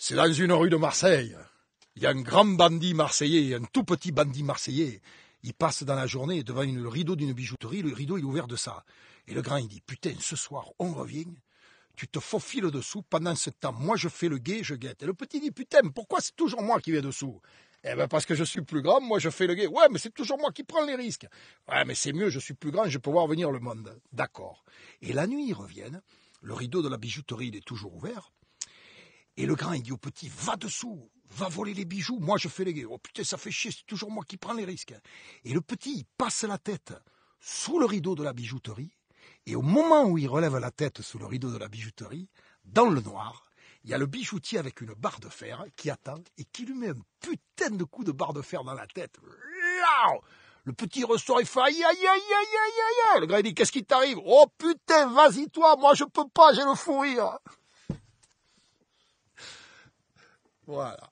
C'est dans une rue de Marseille. Il y a un grand bandit marseillais, un tout petit bandit marseillais. Il passe dans la journée devant le rideau d'une bijouterie, le rideau est ouvert de ça. Et le grand il dit Putain, ce soir on revient, tu te faufiles dessous, pendant ce temps moi je fais le guet, je guette. Et le petit dit Putain, pourquoi c'est toujours moi qui viens dessous eh bien parce que je suis plus grand, moi je fais le guet. Ouais, mais c'est toujours moi qui prends les risques. Ouais, mais c'est mieux, je suis plus grand, je peux voir venir le monde. D'accord. Et la nuit, ils reviennent. Le rideau de la bijouterie, il est toujours ouvert. Et le grand, il dit au petit, va dessous, va voler les bijoux, moi je fais les Oh putain, ça fait chier, c'est toujours moi qui prends les risques. Hein. Et le petit, il passe la tête sous le rideau de la bijouterie, et au moment où il relève la tête sous le rideau de la bijouterie, dans le noir, il y a le bijoutier avec une barre de fer qui attend et qui lui met un putain de coup de barre de fer dans la tête. Le petit ressort, il fait aïe aïe aïe aïe aïe aïe Le grand, il dit qu'est-ce qui t'arrive Oh putain, vas-y toi, moi je peux pas, j'ai le fou rire. voilà.